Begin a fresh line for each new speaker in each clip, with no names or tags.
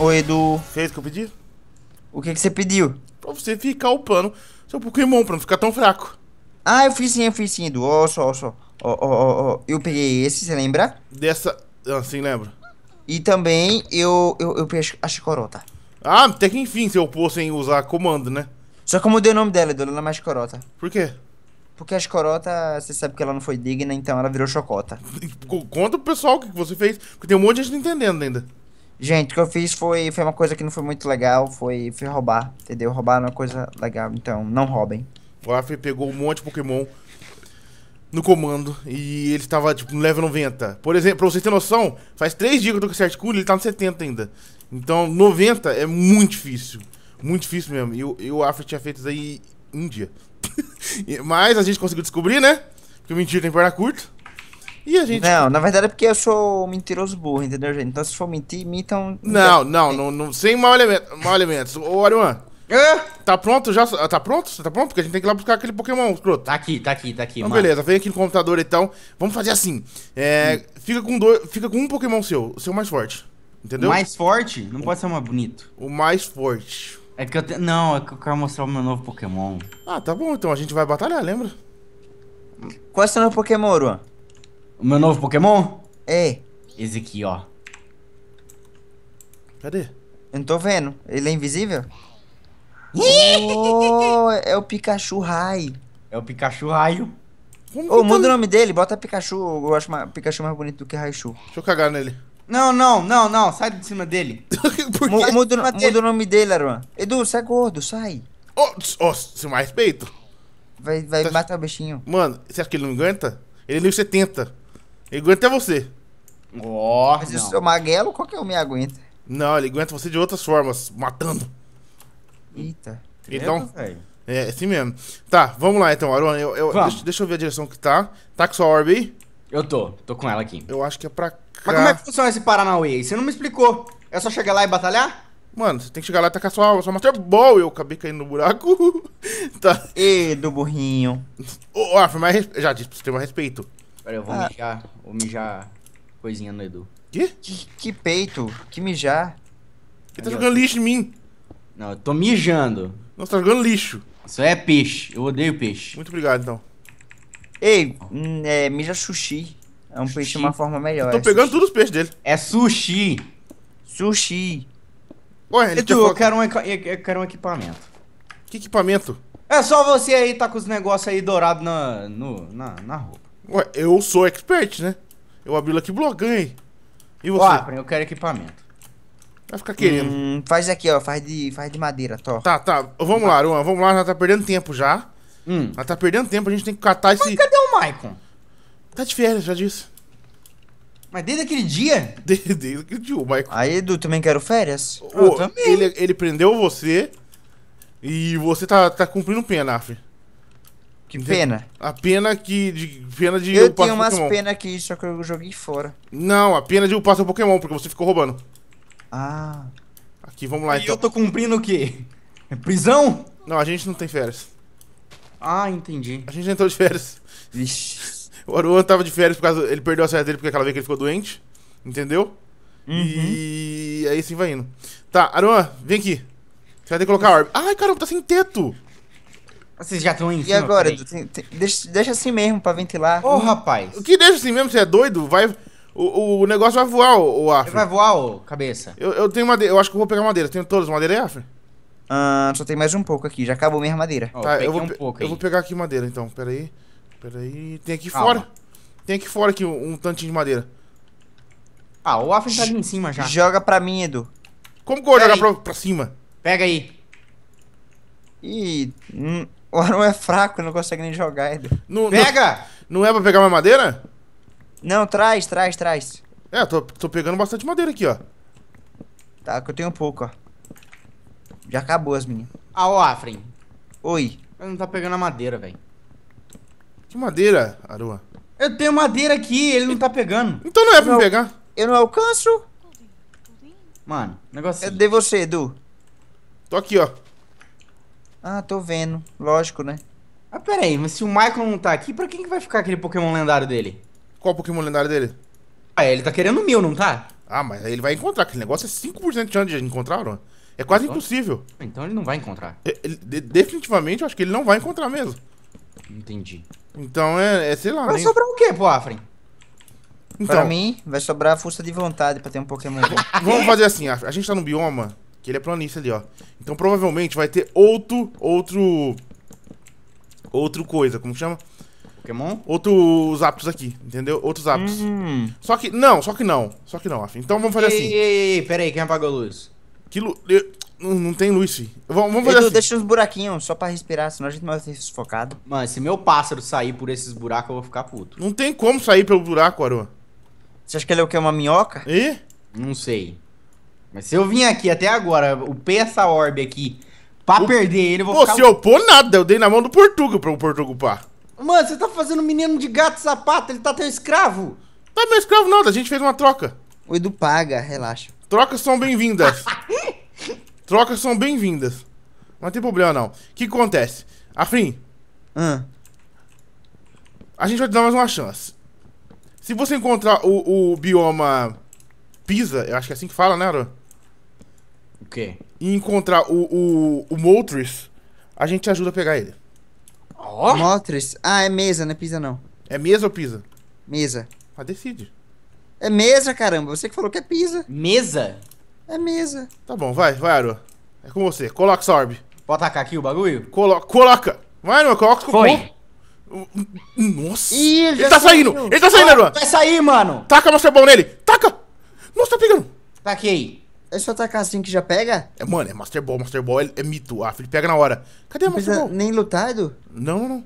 O Edu. Fez o que eu pedi? O que, que você pediu? Pra você ficar upando seu Pokémon, pra não ficar tão fraco. Ah, eu fiz sim, eu fiz sim, Edu. Ó, só, ó, só. Ó, ó, ó, Eu peguei esse, você lembra? Dessa. Ah, sim, lembro. E também eu, eu, eu peguei a Chicorota. Tá? Ah, até que enfim você upou sem usar comando, né? Só que eu mudei o nome dela, Edu. Ela não é mais Chicorota. Tá? Por quê? Porque a Chicorota, tá, você sabe que ela não foi digna, então ela virou chocota. Conta pro pessoal o que você fez, porque tem um monte de gente não entendendo ainda. Gente, o que eu fiz foi, foi uma coisa que não foi muito legal, foi, foi roubar, entendeu? Roubar não é uma coisa legal, então não roubem. O Raf pegou um monte de Pokémon no comando e ele estava tipo, no level 90. Por exemplo, pra vocês terem noção, faz 3 dias que eu tô com esse Articuno ele tá no 70 ainda. Então, 90 é muito difícil. Muito difícil mesmo. E, eu, e o Afro tinha feito isso aí um dia. Mas a gente conseguiu descobrir, né? Porque mentira tem perna curta. E a gente. Não, na verdade é porque eu sou um mentiroso burro, entendeu, gente? Então se for mentir, mintam. Não, não, não, não, sem mau elemento, mau elementos. Ô, Ariman. É? Tá pronto já? Ah, tá pronto? tá pronto? Porque a gente tem que ir lá buscar aquele Pokémon escroto. Tá aqui, tá aqui, tá aqui. Então, beleza, vem aqui no computador então. Vamos fazer assim. É, hum. fica, com dois, fica com um Pokémon seu, o seu mais forte. Entendeu? O mais forte? Não pode ser o mais bonito. O mais forte. É que eu te... Não, é que eu quero mostrar o meu novo Pokémon. Ah, tá bom, então a gente vai batalhar, lembra? Qual é o seu novo Pokémon, Aruan o meu novo Pokémon? É. Esse aqui, ó. Cadê? Eu não tô vendo. Ele é invisível? oh, é o Pikachu Rai. É o Pikachu Raio. Ô, oh, muda o tá- nome dele, bota Pikachu. Eu acho Pikachu mais bonito do que Raichu. Deixa eu cagar nele. Não, não, não, não. Sai de cima dele. muda, muda, muda o nome dele, Aruan. Edu, sai é gordo, sai. Ô, oh, oh, se mais respeito. Vai, vai tá... matar o bichinho. Mano, você acha que ele não aguenta? Ele é 70. Ele aguenta até você. Ó, Mas se eu maguelo, qualquer um é me aguenta. Não, ele aguenta você de outras formas, matando. Eita. Então, é, é assim mesmo. Tá, vamos lá então, Arona. Eu, eu deixa, deixa, eu ver a direção que tá. Tá com sua orb aí? Eu tô, tô com ela aqui. Eu acho que é pra cá. Mas como é que funciona esse Paranauê aí? Você não me explicou. É só chegar lá e batalhar? Mano, você tem que chegar lá e tacar sua, sua Master Ball. Eu acabei caindo no buraco. tá. E do burrinho. Ô, oh, Arf, mas já disse pra você ter mais respeito. Pera, eu vou ah. mijar. Vou mijar coisinha no Edu. Quê? Que, que peito? Que mijar? Ele tá jogando lixo em mim. Não, eu tô mijando. Nossa, tá jogando lixo. Isso é peixe. Eu odeio peixe. Muito obrigado, então. Ei, hum, é, mija sushi. É um sushi. peixe de uma forma melhor. Eu tô é pegando todos os peixes dele. É sushi. Sushi. Ué, ele Edu, eu, quero um, eu quero um equipamento. Que equipamento? É só você aí tá com os negócios aí dourados na, na, na roupa. Ué, eu sou expert, né? Eu abri aqui Lucky Block, E você? Ó, eu quero equipamento. Vai ficar querendo. Hum, faz aqui, ó. Faz de, faz de madeira, tó. Tá, tá, tá. Vamos lá, Luan. Vamos lá, já tá perdendo tempo já. Hum. Já tá perdendo tempo, a gente tem que catar esse. Mas cadê o Maicon? Tá de férias, já disse. Mas desde aquele dia? Desde, desde aquele dia, o Maicon. Aí, Edu, também quero férias? Ô, eu ah, também. Ele, ele prendeu você e você tá, tá cumprindo pena, Afri. Que pena. A pena que. De, pena de eu tenho umas penas aqui, só que eu joguei fora. Não, a pena de upar seu Pokémon, porque você ficou roubando. Ah. Aqui, vamos lá e então. E eu tô cumprindo o quê? É prisão? Não, a gente não tem férias. Ah, entendi. A gente entrou de férias. Vixe. O Aruan tava de férias por causa. Ele perdeu a série dele porque aquela vez que ele ficou doente. Entendeu? Uhum. E aí sim vai indo. Tá, Aruan, vem aqui. Você vai ter que colocar a orbe. Ai, caramba, tá sem teto! Vocês já estão em E agora, Tem- tem- deixa, deixa assim mesmo pra ventilar. Ô, rapaz. O que deixa assim mesmo? Você é doido? Vai. O, o negócio vai voar, o, o Afro. Vai voar, ô, cabeça. Eu, eu tenho madeira. Eu acho que eu vou pegar madeira. Tenho todas. Madeira é Afro? Ah, só tem mais um pouco aqui, já acabou minha madeira Ó, tá, eu vou, um pouco eu vou pegar aqui madeira então. Pera aí. Pera aí. Tem aqui Calma. fora. Tem aqui fora aqui um, um tantinho de madeira. Ah, o Afro tá ali em cima já. Joga pra mim, Edu. Como que eu vou jogar pra, pra cima? Pega aí. Ih, hum, O Arão é fraco, não consegue nem jogar ainda. Não, Pega! Não, não, é pra pegar mais madeira? Não, traz, traz, traz. É, tô, tô pegando bastante madeira aqui, ó. Tá, que eu tenho pouco, ó. Já acabou as minhas. Ah, ô, Afrin. Oi. Ele não tá pegando a madeira, velho. Que madeira, Arua? Eu tenho madeira aqui, ele não tá pegando. Então não é eu pra pegar. Eu não alcanço. Mano, negócio. É assim. de você, Edu. Tô aqui, ó. Ah, tô vendo. Lógico, né? Ah, pera aí, mas se o Michael não tá aqui, pra quem que vai ficar aquele Pokémon lendário dele? Qual Pokémon lendário dele? Ah, ele tá querendo mil, não tá? Ah, mas aí ele vai encontrar. Aquele negócio é 5% de chance de encontrar, mano. É quase então- impossível. Então ele não vai encontrar. É, ele, ele, definitivamente, eu acho que ele não vai encontrar mesmo. Entendi. Então é, é sei lá. Vai nem... sobrar o quê pro Afrin? Então, pra mim, vai sobrar a força de vontade pra ter um Pokémon Vamos fazer assim, a, a gente tá no bioma que ele é planície ali, ó. Então provavelmente vai ter outro. Outro. Outro coisa, como chama? Pokémon? Outros aptos aqui, entendeu? Outros aptos. Hum. Só que. Não, só que não. Só que não, afim. Então vamos fazer ei, assim. Ei, ei, ei, pera aí, quem apagou a luz? Que luz. Não, não tem luz, filho. Vamos, vamos fazer Edu, assim. deixa uns buraquinhos só pra respirar, senão a gente não vai ser sufocado. Mano, se meu pássaro sair por esses buracos, eu vou ficar puto. Não tem como sair pelo buraco, Aroa. Você acha que ele é o que? Uma minhoca? E? Não sei. Mas se eu vim aqui até agora, upei essa orbe aqui pra o... perder ele, eu vou Pô, ficar... se eu pôr nada, eu dei na mão do Portuga pra o Portugo upar. Mano, você tá fazendo menino de gato sapato, ele tá teu escravo. Tá meu escravo nada, a gente fez uma troca. O Edu paga, relaxa. Trocas são bem-vindas. Trocas são bem-vindas. Não tem problema, não. O que acontece? Afim Hum. A gente vai te dar mais uma chance. Se você encontrar o, o bioma Pisa, eu acho que é assim que fala, né, Aru? quê? E encontrar o, o, o Moltres, a gente te ajuda a pegar ele. Ó. Moltres? Ah, é mesa, não é pisa não. É mesa ou pisa? Mesa. Ah, decide. É mesa, caramba. Você que falou que é pisa. Mesa? É mesa. Tá bom, vai, vai, Arua. É com você. Coloca essa orb. Pode atacar aqui o bagulho? Colo coloca. Vai, Arua, coloca. Foi. Nossa. Ih, ele, ele tá saindo. saindo. Ele tá saindo, Arua. Vai sair, mano. Taca meu sabão nele. Taca. Nossa, tá pegando. Taquei. Tá é só atacar assim que já pega? É, mano, é Master Ball. Master Ball é, é mito. Ah, ele pega na hora. Cadê a Master Ball? Nem lutado? Não, não.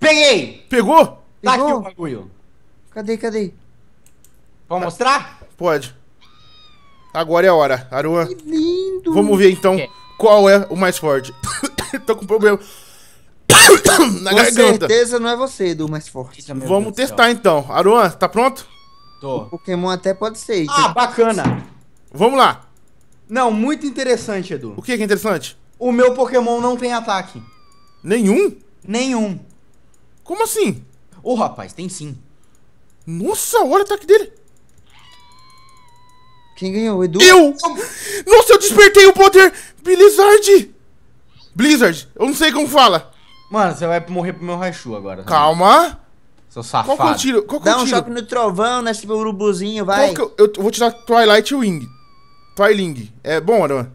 Peguei! Pegou? Tá aqui o bagulho. Cadê, cadê? Pode tá. mostrar? Pode. Agora é a hora, Aruan. Que lindo! Vamos ver então é. qual é o mais forte. Tô com problema. na com garganta. certeza não é você, do mais forte. Vamos Deus testar então. Aruan, tá pronto? Tô. O Pokémon até pode ser. Ah, bacana! Vamos lá. Não, muito interessante, Edu. O que é interessante? O meu Pokémon não tem ataque. Nenhum? Nenhum. Como assim? Ô, oh, rapaz, tem sim. Nossa, olha o ataque dele. Quem ganhou? Edu? Eu! Nossa, eu despertei o poder! Blizzard! Blizzard, eu não sei como fala. Mano, você vai morrer pro meu Raichu agora. Sabe? Calma. Seu safado. Qual que eu é tiro? Qual que é Dá eu tiro? um choque no trovão, nesse urubuzinho, vai. Eu, é eu, vou tirar Twilight Wing. Twiling. É bom, Aran?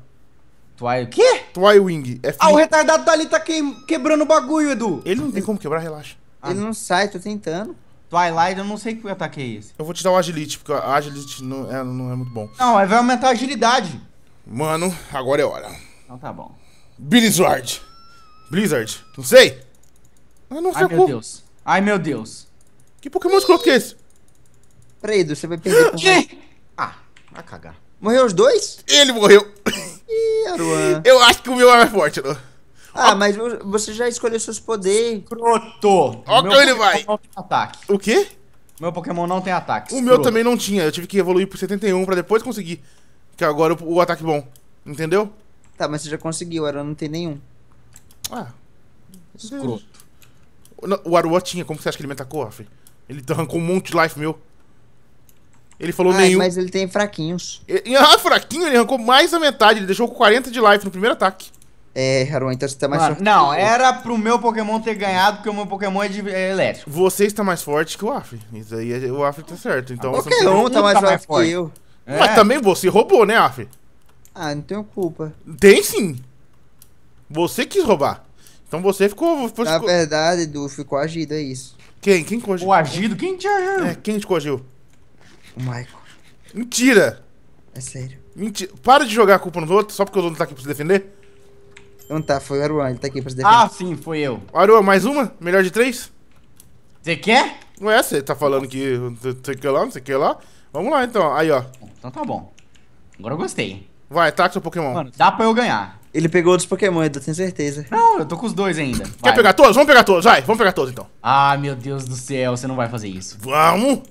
Twi... Quê? Twiling. É ah, o retardado tá ali, tá que... quebrando o bagulho, Edu. Ele não tem como quebrar, relaxa. Ah. Ele não sai, tô tentando. Twilight, eu não sei que ataque é esse. Eu vou te dar o Agilite, porque o Agilite não é, não é muito bom. Não, é, vai aumentar a agilidade. Mano, agora é hora. Então tá bom. Blizzard. Blizzard. Não sei. Ah, não Ai, sacou. meu Deus. Ai, meu Deus. Que Pokémon escroto que é esse? Peraí, Edu, você vai perder. Que? Ah, vai cagar. Morreu os dois? Ele morreu. Ih, Aruan. Eu acho que o meu é mais forte, não. Ah, mas você já escolheu seus poderes. pronto Olha que ele vai. Ataque. O quê? Meu Pokémon não tem ataque. O meu também não tinha. Eu tive que evoluir pro 71 pra depois conseguir. Que agora o, o ataque bom. Entendeu? Tá, mas você já conseguiu. O Aruan não tem nenhum. Ah. Escroto. O, o Aruan tinha. Como você acha que ele me atacou, Rafa? Ele arrancou um monte de life meu. Ele falou Ai, nenhum. Mas ele tem fraquinhos. ah, fraquinho? Ele arrancou mais da metade. Ele deixou com 40 de life no primeiro ataque. É, Haruan, então você tá mais Mano, forte. Não, era pro meu Pokémon ter ganhado, porque o meu Pokémon é, de, é elétrico. Você está mais forte que o Afri. Isso aí, é, o Afri tá certo. Então, ah, Qualquer um tá, tá mais tá forte que eu. É. Mas também você roubou, né, Afri? Ah, não tenho culpa. Tem sim. Você quis roubar. Então você ficou... ficou... Na verdade, Edu, ficou agido, é isso. Quem? Quem coagiu? O agido? Quem te agiu? É, quem te coagiu? o Michael. Mentira! É sério. Mentira. Para de jogar a culpa nos outros só porque o não tá aqui pra se defender. Não tá, foi o Aruan, ele tá aqui pra se defender. Ah, sim, foi eu. Aruan, mais uma? Melhor de três? Você quer? Não é, você tá falando que você quer lá, não sei o que lá. Vamos lá então, aí ó. Então tá bom. Agora eu gostei. Vai, ataca seu Pokémon. Mano, dá pra eu ganhar. Ele pegou outros Pokémon, eu tenho certeza. Não, eu tô com os dois ainda. Vai. Quer pegar todos? Vamos pegar todos, vai. Vamos pegar todos então. Ah, meu Deus do céu, você não vai fazer isso. Vamos!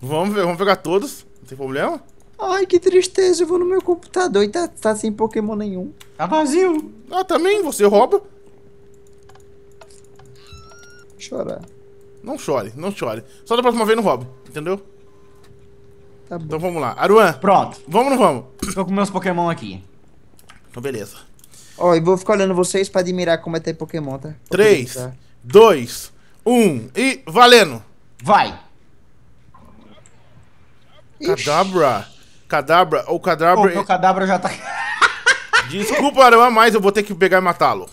Vamos ver, vamos pegar todos. Não tem problema? Ai, que tristeza, eu vou no meu computador e tá, tá sem Pokémon nenhum. Tá vazio. Ah, também, você rouba. Chorar. Não chore, não chore. Só da próxima vez não roube, entendeu? Tá então vamos lá. Aruan. Pronto. Vamos ou não vamos? Tô com meus Pokémon aqui. Então beleza. Ó, oh, e vou ficar olhando vocês pra admirar como é ter Pokémon, tá? 3, 2, 1 e valendo! Vai! Cadabra. Cadabra. ou Cadabra. O meu Cadabra já tá. Desculpa, Aruan, é mas eu vou ter que pegar e matá-lo.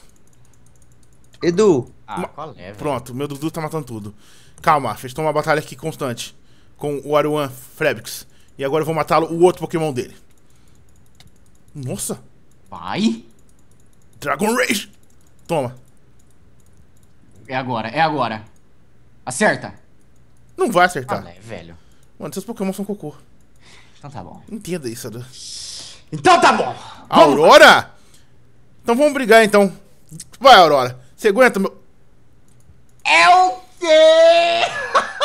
Edu. Ah, Ma... qual é, velho? Pronto, meu Dudu tá matando tudo. Calma, fez uma batalha aqui constante com o Aruan Frebix. E agora eu vou matá-lo, o outro Pokémon dele. Nossa. Vai. Dragon Rage. Toma. É agora, é agora. Acerta. Não vai acertar. Ah, é, velho. Mano, seus Pokémon são cocô. Então tá bom. Entenda isso, Adu. Então tá bom! Vamos... Aurora? Então vamos brigar, então. Vai, Aurora. Você aguenta, meu... É o quê?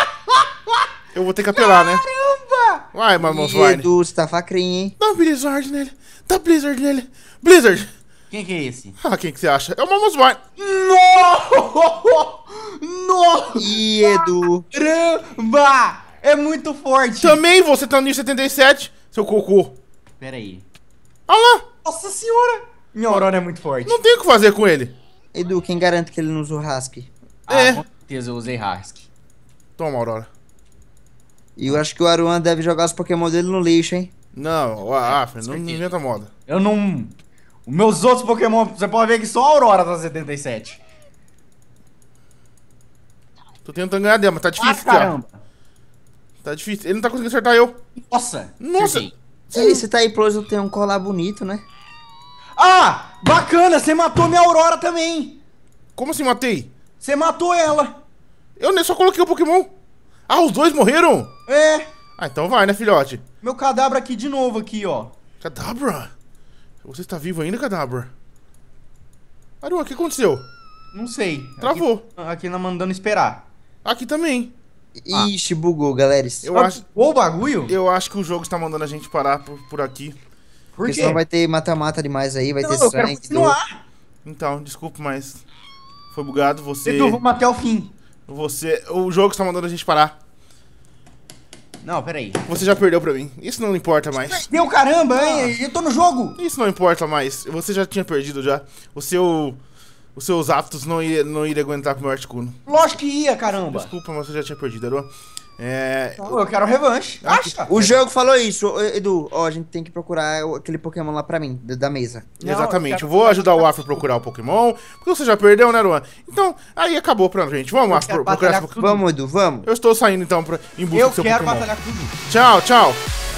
Eu vou ter que apelar, Caramba. né? Caramba! Vai, Mamosvine. Jesus, tá facrinho, hein? Dá um Blizzard nele. Dá Blizzard nele. Blizzard! Quem que é esse? Ah, quem que você acha? É o Mamosvine. Não. No! E Edu? Caramba! É muito forte. Também você tá no nível 77, seu cocô. Pera aí. Ah Olha lá. Nossa senhora. Minha aurora é muito forte. Não tem o que fazer com ele. Edu, quem garante que ele não usa o rasp? É. Ah, é. com certeza eu usei rasp. Toma, aurora. E eu acho que o Aruan deve jogar os pokémon dele no lixo, hein? Não, não, não inventa moda. Eu não... Os meus outros pokémon, você pode ver que só a aurora tá 77. Tô tentando ganhar dela, mas tá difícil, ah, caramba. Cara. Tá difícil. Ele não tá conseguindo acertar eu. Nossa! Nossa! Ei, você, você tá aí pro eu um colar bonito, né? Ah! Bacana! Você matou minha Aurora também! Como assim matei? Você matou ela! Eu nem só coloquei o Pokémon! Ah, os dois morreram? É! Ah, então vai, né, filhote? Meu cadabra aqui de novo, aqui, ó. Cadabra? Você está vivo ainda, cadabra? Arua, o que aconteceu? Não sei. Travou. Aqui, aqui não mandando esperar. Aqui também. Ah. Ixi, bugou, galera. Eu ah, acho... o bagulho? Eu acho que o jogo está mandando a gente parar por, por aqui.
Por Porque quê? senão vai
ter mata-mata demais aí, vai não, ter estranho. Então, desculpa, mas foi bugado. Você. Edu, vamos até o fim. Você. O jogo está mandando a gente parar. Não, peraí. Você já perdeu pra mim. Isso não importa mais. Meu caramba, hein? Ah. Eu tô no jogo! Isso não importa mais. Você já tinha perdido já. O seu os seus aptos não iria, não iria aguentar com o meu Articuno. Lógico que ia, caramba. Desculpa, mas você já tinha perdido, Aruan. É... Eu quero revanche. Acha? O jogo falou isso, Edu. Ó, a gente tem que procurar aquele Pokémon lá pra mim, da mesa. Não, Exatamente. Eu vou ajudar o Afro a procurar o Pokémon, porque você já perdeu, né, Luan? Então, aí acabou pra gente. Vamos, Afro, procurar esse Pokémon. Vamos, Edu, vamos. Eu estou saindo então pra... em busca eu do seu Pokémon. Eu quero batalhar com Tchau, tchau.